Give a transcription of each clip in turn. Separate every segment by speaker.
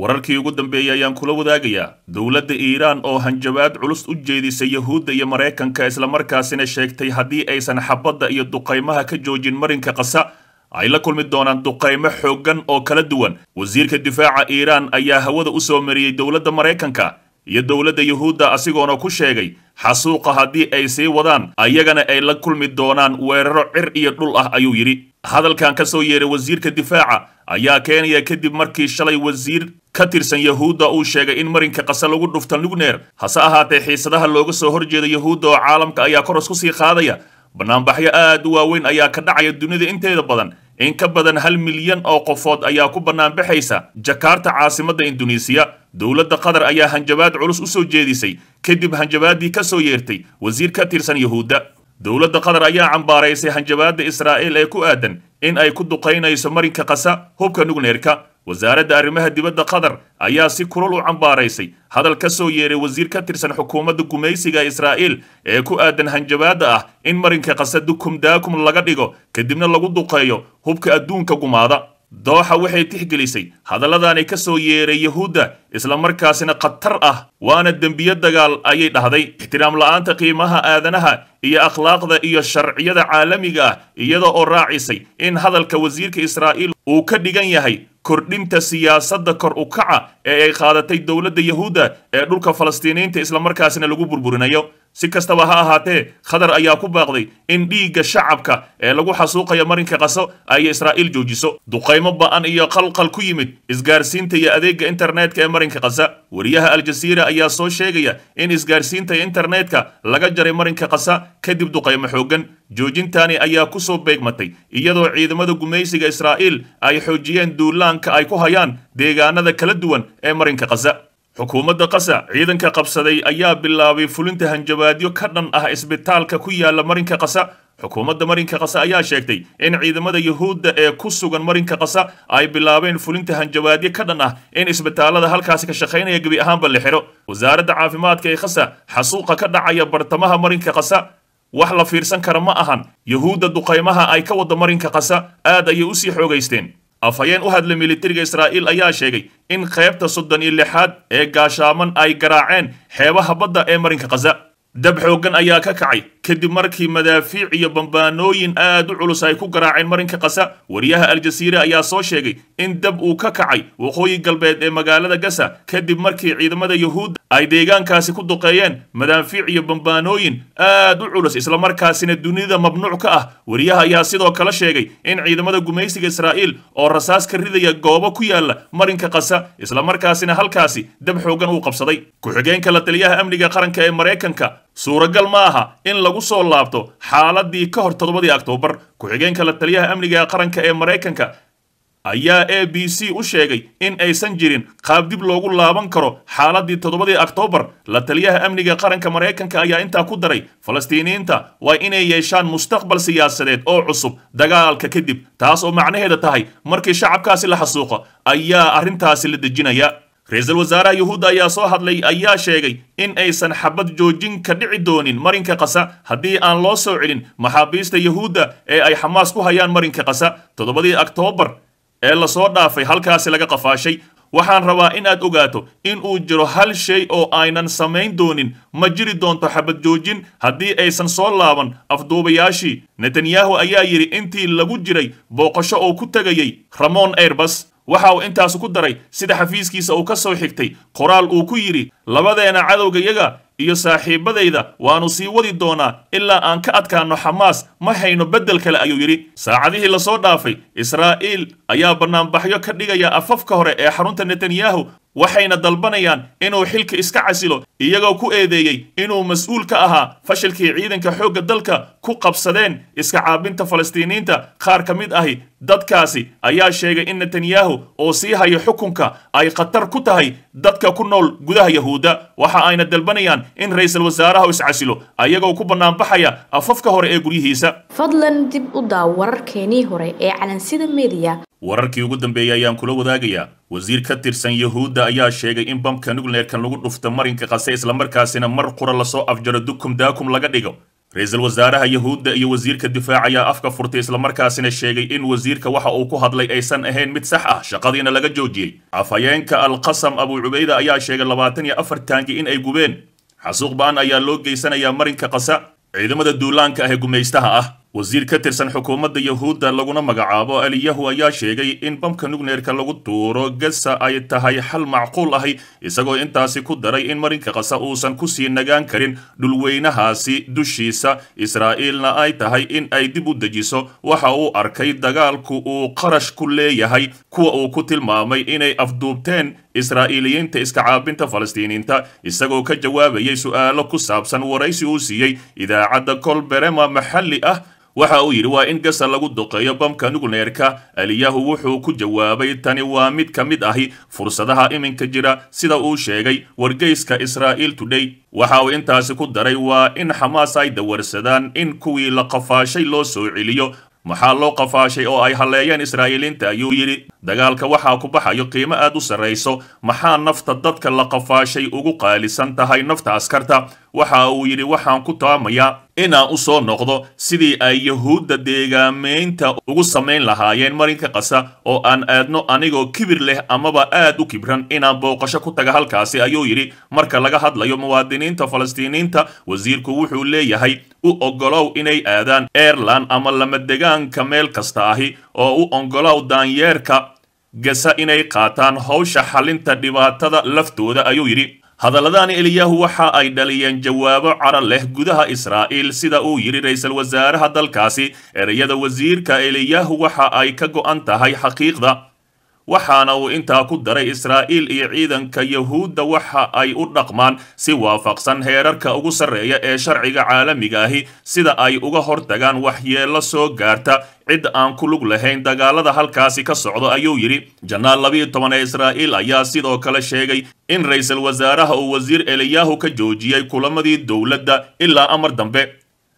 Speaker 1: wararkii ugu dambeeyey ayaan kula wadaagayaa dowladda iiraan oo hanjabaad culus u jeedisa yuhuudda iyo maraykanka isla markaasina sheegtay haddii aysan xabadda iyo duqaymaha ka joojin marinka qasa ay la kulmi doonaan duqaymo xooggan oo kala duwan wasiirka difaaca iiraan ayaa hawada u soo mariyey dowladda maraykanka iyo dowladda yuhuudda asigoona ku sheegay xasuuqa haddii ay sii wadaan ayagana ay la kulmi doonaan weeraro cir iyo dhul ah ayuu yidhi hadalkan ka soo yeeray wasiirka difaaca ayaa keenaya kadib markii shalay wasiir ka tirsan yahuudda uu sheegay in marinka qase lagu dhufta lugneer hase ahaatee xiisadaha looga soo horjeeda yahuudda oo caalamka ayaa koros ku sii qaadaya bannaanbaxyo aad u waaweyn ayaa ka dhacaya dunida inteeda badan in ka badan hal milyan oo qofood ayaa ku bannaanbaxaysa jakaarta caasimadda induneisiya dowladda qatar ayaa hanjabaad culus u soo jeedisay kadib hanjabaaddii ka soo yeertay wasiir ka tirsan yahuudda dowladda qatar ayaa cambaaraysay hanjabaadda israa'iil ee ku aadan in ay ku duqaynayso marinka kasa hubka nugneerka wasaaradda arrimaha dibadda qatar ayaa si kulul u cambaaraysay hadal ka soo yeeray wasiir ka tirsan xukuumadda gumaysiga israa'iil ee ku aadan hanjabaadda ah in marinka kasa dukum daakum laga dhigo kadibna lagu duqeeyo hubka adduunka gumaada dooxa waxay tixgelisay hadalladaanay ka soo yeeray yahuudda islamarkaasina khatar ah waana dembiyo dagaal ayay dhahday ixtiraam la'aanta qiimaha aadanaha iyo akhlaaqda iyo sharciyada caalamiga ah iyada oo raacisay in hadalka wasiirka israa'iil uu ka dhigan yahay kordhinta siyaasadda kor u kaca ee ay qaadatay dowladda yahuudda ee dhulka isla markaasina lagu burburinayo si kastaba ha ahaatee khadar ayaa ku baaqday in dhiigga shacabka ee lagu xasuuqayo marinka qaso ay israa'iil joojiso duqaymo ba'an iyo qalqal ku yimid isgaarsiinta iyo adeegga internetka ee marinka qasa wariyaha aljasiira ayaa soo sheegaya in isgaarsiinta internetka laga jaray marinka qasa kadib duqaymo xooggan joojintani ayaa ku soo beegmatay iyadoo ciidamada gumaysiga israa'iil ay xoojiyeen duulaanka ay ku hayaan deegaanada kala duwan ee marinka qasa xukuumadda qasa ciidanka qabsaday ayaa bilaabay fulinta hanjabaadyo ka dhan ah isbitaalka ku yaalla marinka qasa xukuumadda marinka qasa ayaa sheegtay in ciidamada yuhuudda ee ku sugan marinka qasa ay bilaabeen fulinta hanjabaadyo ka dhan ah in isbitaalada halkaasi ka shaqaynaya gebi ahaanba la xidho wasaaradda caafimaadka ee qasa xasuuqa ka dhacaya bartamaha marinka qasa wax la fiirsan kara ma ahan yuhuudda duqaymaha ay ka wadda marinka qasa aad ayay u sii xoogaysteen afhayeen u hadla militariga israa'iil ayaa sheegay in qaybta soddon iyo lixaad ee gaashaaman ay garaaceen xeebaha badda ee marinka khaza dab xooggan ayaa ka kacay kadib markii madaafiic iyo bambaanooyin aad u culus ay ku garaaceen marinka qasa wariyaha aljasiira ayaa soo sheegay in dab uu ka kacay waqooyi galbeed ee magaalada gasa kadib markii ciidamada yuhuudda ay deegaankaasi ku duqeeyeen madaafiic iyo bambaanooyin aad u culus isla markaasina dunida mabnuuc ka ah wariyaha ayaa sidoo kale sheegay in ciidamada gumaysiga israa'iil oo rasaas ka ridaya goobo ku yaalla marinka qasa markaasina halkaasi dab xoogan uu qabsaday ku-xigeenka la taliyaha amniga qaranka ee maraykanka suuragal ma aha in lagu soo laabto xaaladii ka hor toddobadii aktoobar ku-xigeenka la taliyaha amniga ee qaranka ee maraykanka ayaa a b c u sheegay in aysan jirin qaab dib loogu laaban karo xaaladii toddobadii aktoobar la taliyaha amniga qaranka maraykanka ayaa intaa ku daray falastiiniinta waa inay yeeshaan mustaqbal siyaasadeed oo cusub dagaalka kadib taas oo macnaheeda tahay markii shacabkaasi la xasuuqo ayaa arrintaasi la dejinaya ra-iisul wasaaraha yuhuudda ayaa soo hadlay ayaa sheegay in aysan xabad joojin ka dhici doonin marinka qasa haddii aan loo soo celin maxaabiista yuhuudda ee ay xamaas ku hayaan marinka qasa toddobadii oktoobar ee lasoo dhaafay halkaasi laga qafaashay waxaan rabaa in aad ogaato in uu jiro hal shay oo aynan samayn doonin ma jiri doonto xabad joojin haddii aysan soo laaban afduubayaashii netanyahu ayaa yidhi intii lagu jiray booqasho oo ku tegayay ramon airbas waxa uu intaas ku daray sida xafiiskiisa uu ka soo xigtay qoraal uu ku yidhi labadeena cadowgayaga iyo saaxiibadayda waannu sii wadi doonaa ilaa aan ka adkaanno xamaas ma hayno beddel kale ayuu yidhi saacadihii lasoo dhaafay israa'iil ayaa bannaanbaxyo ka dhigaya afafka hore ee xarunta netanyahu waxayna dalbanayaan inuu xilka iska casilo iyagoo ku eedeeyey inuu mas-uul ka ahaa fashilkii ciidanka xoogga dalka ku qabsadeen iska caabinta falastiiniinta qaar ka mid ahi dadkaasi ayaa sheegay in netanyahu oo sii hayo xukunka ay khatar ku tahay dadka ku nool gudaha yahuudda waxa ayna dalbanayaan in ra'iisul wasaaraha iscasilo ayagoo ku bannaanbaxaya afafka hore ee guryihiisa fadlan dib u daaw wararkeenii hore ee calansida media wararkii ugu dambeeyey ayaan kula wadaagayaa wasiir ka tirsan yahuudda ayaa sheegay in bamka nugleerkan lagu dhufto marinka qase islamarkaasina mar qura lasoo afjaro dukum daakum laga dhigo ra-iisul wasaaraha yahuudda iyo wasiirka difaac ayaa afka furtay islamarkaasina sheegay in wasiirka waxa uu ku hadlay aysan ahayn mid sax ah shaqadiina laga joojiyey afhayeenka alqasam abu cubayda ayaa sheegay labaatan iyo afar taangi in ay gubeen xasuuq baan ayaa loo geysanayaa marinka qasa ciidamada duulaanka ahee gumaystaha ah wasiir ka tirsan xukuumadda yahuudda laguna magacaabo aliyahu ayaa sheegay in bamka nugneerka lagu tuuro gasa ay tahay xal macquul ahi isagoo intaasi ku daray in marinka qasa uusan ku sii nagaan karin dhulweynahaasi dushiisa israa'iilna ay tahay in ay dib u dejiso waxa uu arkay dagaalku uu qarash ku leeyahay kuwa uu ku tilmaamay inay afduubteen israa'iiliyiinta iska caabinta falastiiniinta isagoo ka jawaabayay su'aalo ku saabsan waraysi uu siiyey idaacadda kolberema maxalli ah waxa uu yidhi waa in gasa lagu duqeeyo bamka nugneerka aliyahu wuxuu ku jawaabay tani waa mid ka mid ahi fursadaha iminka jira sida uu sheegay wargeyska israa'iil tudhay waxa uu intaasi ku daray waa in xamaas ay dawarsadaan in kuwii la qafaashay loo soo celiyo maxaa loo qafaashay oo ay halleeyeen israa'iiliinta ayuu yidhi dagaalka waxaa ku baxayo qiimo aad u sarrayso maxaa nafta dadka la qafaashay ugu qaalisan tahay nafta askarta waxa uu yidhi waxaan ku taamayaa inaan u soo noqdo sidii ay yahuudda deegaamaynta ugu samayn lahaayeen marinka qasa oo aan aadno anigoo kibir leh amaba aad u kibran inaan booqasho ku taga halkaasi ayuu yidhi marka laga hadlayo muwaadiniinta falastiiniinta wasiirku wuxuu leeyahay u oggolow inay aadaan airlan ama lamadegaanka meel kasta ahi oo u oggolow daanyeerka gasa inay qaataan howsha xalinta dhibaatada laftooda ayuu yidhi hadalladaan eliyahu waxa ay dhaliyeen jawaabo cara leh gudaha israa'iil sida uu yidhi ra ra'iisul wasaaraha dalkaasi ereyada wasiirka eliyahu waxa ay ka go'an tahay xaqiiqda waxaana uu intaa ku daray israa'iil iyo ciidanka yahuudda waxa ay u dhaqmaan si waafaqsan heerarka ugu sarreeya ee sharciga caalamiga ahi sida ay uga hortagaan waxyeello soo gaarta cid aan ku lug lahayn dagaalada halkaasi ka socdo ayuu yidhi janaal labiiyo toban ee israa'iil ayaa sidoo kale sheegay in ra'iisul wasaaraha uu wasiir eliyahu ka joojiyey kulamadii dowladda ilaa amar dambe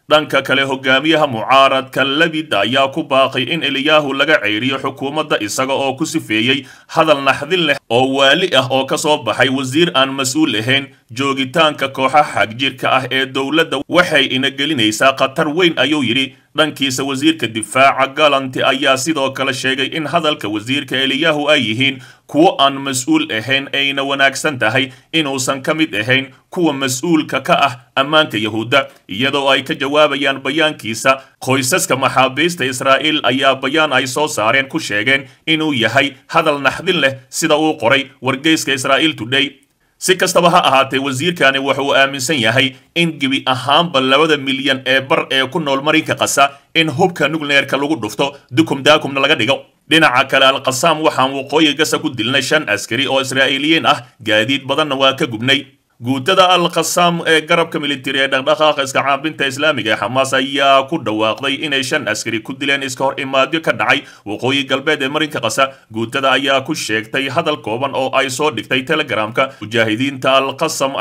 Speaker 1: dhanka kale hogaamiyaha mucaaradka labid ayaa ku baaqay in eliyahu laga ceyriyo xukuumadda isaga oo ku sifeeyey hadal naxdin leh oo waali ah oo ka soo baxay wasiir aan mas-uul ahayn joogitaanka kooxa xagjirka ah ee dowladda waxay ina gelinaysaa khatar weyn ayuu yidhi dhankiisa wasiirka difaaca galanti ayaa sidoo kale sheegay in hadalka wasiirka eliyahu ay yihiin kuwo aan mas-uul ahayn ayna wanaagsan tahay inuusan ka mid ahayn kuwa mas-uulka ka ah ammaanka yahuudda iyadoo ay ka jawaabayaan bayaankiisa qoysaska maxaabiista israa'iil ayaa bayaan ay soo saareen ku sheegeen inuu yahay hadal naxdin leh sida uu qoray wargeyska israa'iil today si kastaba ha ahaatee wasiirkani waxa uu aaminsan yahay in gebi ahaanba labada milyan ee bar ee ku nool marinka qasa in hubka nukleerka lagu dhufto dukumdaakumna laga dhigo dhinaca kale alqasaam waxaan waqooyi gasa ku dilnay shan askari oo israa'iiliyiin ah gaadiid badanna waa ka gubnay guutada al khasam ee garabka militari ee dhaqdhaqaaqa caabinta islaamiga ee xamaas ayaa ku dhawaaqday inay shan askari ku dileen iska hor imaadyo ka dhacay waqooyi galbeed ee marinka qasa guutada ayaa ku sheegtay hadal kooban oo ay soo dhigtay telegramka mujaahidiinta al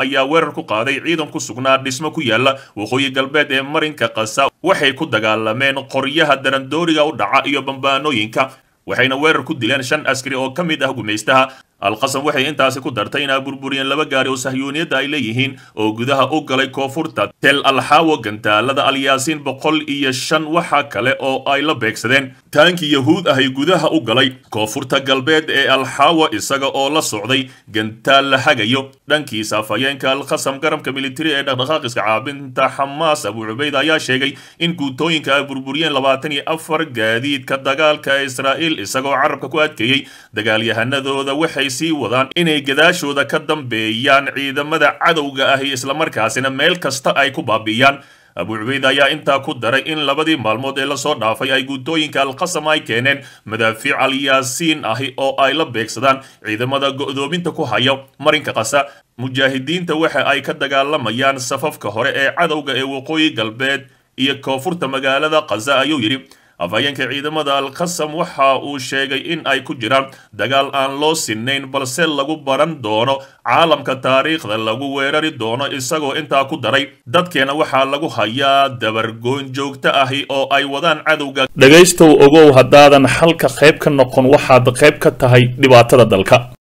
Speaker 1: ayaa weerar ku qaaday ciidan ku sugnaa dhismo ku yaalla waqooyi galbeed ee marinka qasa waxay ku dagaalameen qoryaha darandooriga u dhaca iyo bambaanooyinka waxayna weerar ku dileen shan askari oo ka mid ah gumaystaha alqasam waxay intaasi ku dartay inaa burburiyeen laba gaari oo sahyuuniyadda ay leeyihiin oo gudaha u galay koonfurta tel alxaawo gantaalada alyaasiin boqol iyo shan waxaa kale oo ay la beegsadeen taankii yahuud ahay gudaha u galay koonfurta galbeed ee alxaawa isaga oo la socday gantaal la hagayo dhankiisa afhayeenka alkhasam garabka militari ee dhaqdhaqaaqiska caabinta xamaas abu cubayd ayaa sheegay in guutooyinka ay burburiyeen labaatan iyo afar gaadiidka dagaalka israa'iil isagoo carabka ku adkeeyey dagaalyahanadooda waxay sii wadaan inay gadaashooda ka dambeeyaan ciidamada cadowga ahi islamarkaasina meel kasta ay ku baabi'iyaan abuu cubeyd ayaa intaa ku daray in labadii maalmood ee lasoo dhaafay ay guutooyinka alqasam ay keeneen madaafiic alyaasiin ahi oo ay la beegsadaan ciidamada go-doominta ku haya marinka qasa mujaahidiinta waxa ay ka dagaalamayaan safafka hore ee cadowga ee waqooyi galbeed iyo koonfurta magaalada qaza ayuu yidhi afhayeenka ciidamada alqasam waxa uu sheegay in ay ku jiraan dagaal aan loo sinayn balse lagu baran doono caalamka taariikhda lagu weerari doono isagoo intaa ku daray dadkeena waxaa lagu hayaa dabargoyn joogto ahi oo ay wadaan cadowga dhegaystow ogow haddaadan xalka qayb ka noqon waxaad qayb ka tahay dhibaatada dalka